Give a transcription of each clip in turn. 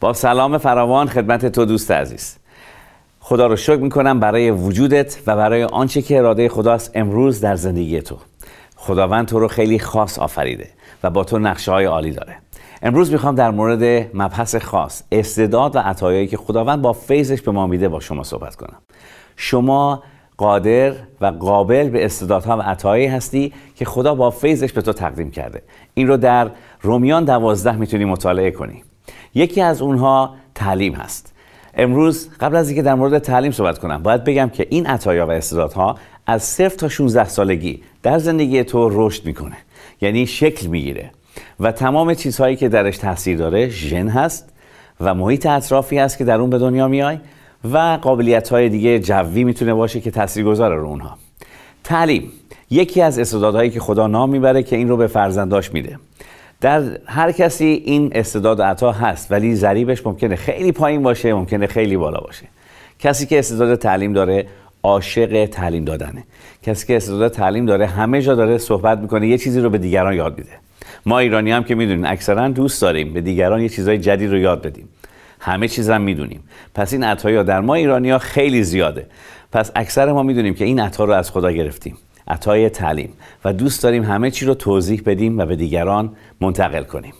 با سلام فراوان خدمت تو دوست عزیز خدا رو شکر میکنم برای وجودت و برای آنچه که اراده خداست امروز در زندگی تو خداوند تو رو خیلی خاص آفریده و با تو نقشه های عالی داره امروز میخوام در مورد مبحث خاص استعداد و عطایایی که خداوند با فیضش به ما میده با شما صحبت کنم شما قادر و قابل به استعدادها و عطایی هستی که خدا با فیضش به تو تقدیم کرده این رو در رومیان دوازده میتونی مطالعه کنی یکی از اونها تعلیم هست امروز قبل از اینکه در مورد تعلیم صحبت کنم باید بگم که این عطایا و استعدادها از صرف تا 16 سالگی در زندگی تو رشد میکنه یعنی شکل میگیره و تمام چیزهایی که درش تاثیر داره ژن هست و محیط اطرافی هست که در اون به دنیا میای و قابلیت های دیگه جوی میتونه باشه که تاثیرگذار رو اونها تعلیم یکی از استعدادهایی که خدا نام میبره که این رو به فرزنداش میده در هر کسی این استعداد عطا هست ولی ضریبش ممکنه خیلی پایین باشه ممکنه خیلی بالا باشه کسی که استعداد تعلیم داره عاشق تعلیم دادنه کسی که استعداد تعلیم داره همه جا داره صحبت میکنه یه چیزی رو به دیگران یاد میده ما ایرانی هم که میدونیم اکثرا دوست داریم به دیگران یه چیزای جدید رو یاد بدیم همه چیزم میدونیم پس این عطایا در ما ایرانی خیلی زیاده پس اکثر ما میدونیم که این عطا رو از خدا گرفتیم عطای تعلیم و دوست داریم همه چی رو توضیح بدیم و به دیگران منتقل کنیم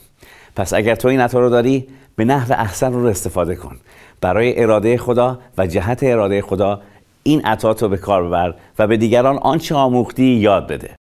پس اگر تو این عطا رو داری به نحو احسن رو استفاده کن برای اراده خدا و جهت اراده خدا این عطا تو به کار ببر و به دیگران آنچه آموختی یاد بده